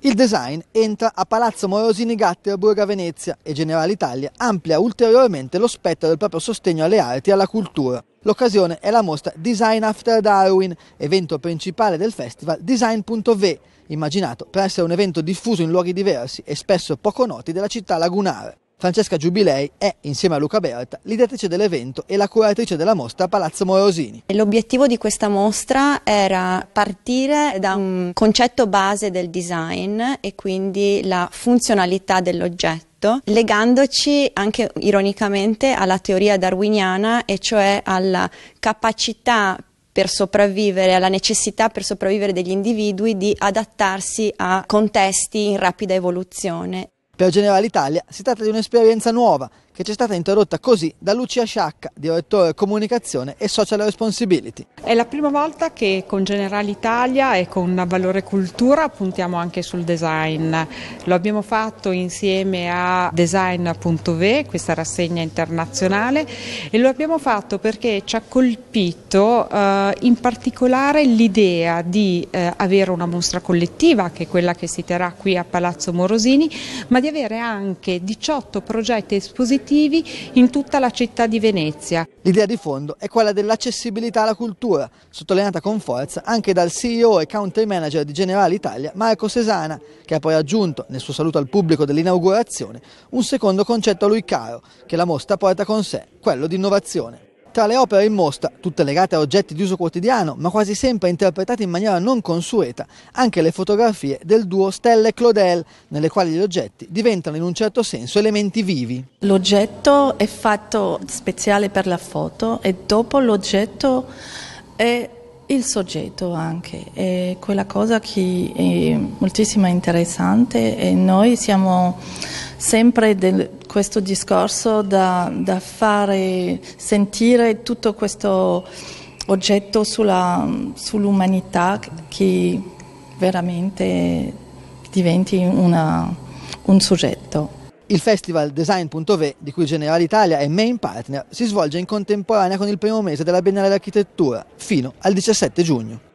Il design entra a Palazzo Morosini Gatterburg a Venezia e Italia amplia ulteriormente lo spettro del proprio sostegno alle arti e alla cultura. L'occasione è la mostra Design After Darwin, evento principale del festival Design.v, immaginato per essere un evento diffuso in luoghi diversi e spesso poco noti della città lagunare. Francesca Giubilei è, insieme a Luca Berta, l'ideatrice dell'evento e la curatrice della mostra a Palazzo Morosini. L'obiettivo di questa mostra era partire da un concetto base del design e quindi la funzionalità dell'oggetto legandoci anche ironicamente alla teoria darwiniana e cioè alla capacità per sopravvivere, alla necessità per sopravvivere degli individui di adattarsi a contesti in rapida evoluzione. Per Generale Italia si tratta di un'esperienza nuova che ci è stata interrotta così da Lucia Sciacca, direttore comunicazione e social responsibility. È la prima volta che con Generali Italia e con Valore Cultura puntiamo anche sul design. Lo abbiamo fatto insieme a Design.v, questa rassegna internazionale, e lo abbiamo fatto perché ci ha colpito eh, in particolare l'idea di eh, avere una mostra collettiva, che è quella che si terrà qui a Palazzo Morosini, ma di avere anche 18 progetti espositivi educativi in tutta la città di Venezia. L'idea di fondo è quella dell'accessibilità alla cultura, sottolineata con forza anche dal CEO e country manager di Generale Italia Marco Sesana, che ha poi aggiunto nel suo saluto al pubblico dell'inaugurazione un secondo concetto a lui caro, che la mostra porta con sé, quello di innovazione. Tra le opere in mostra, tutte legate a oggetti di uso quotidiano, ma quasi sempre interpretate in maniera non consueta, anche le fotografie del duo Stelle Claudel, nelle quali gli oggetti diventano in un certo senso elementi vivi. L'oggetto è fatto speciale per la foto e dopo l'oggetto è il soggetto anche, è quella cosa che è moltissimo interessante e noi siamo sempre del, questo discorso da, da fare sentire tutto questo oggetto sulla, sull'umanità che veramente diventi una, un soggetto. Il festival Design.v, di cui General Italia è main partner, si svolge in contemporanea con il primo mese della Biennale d'Architettura, fino al 17 giugno.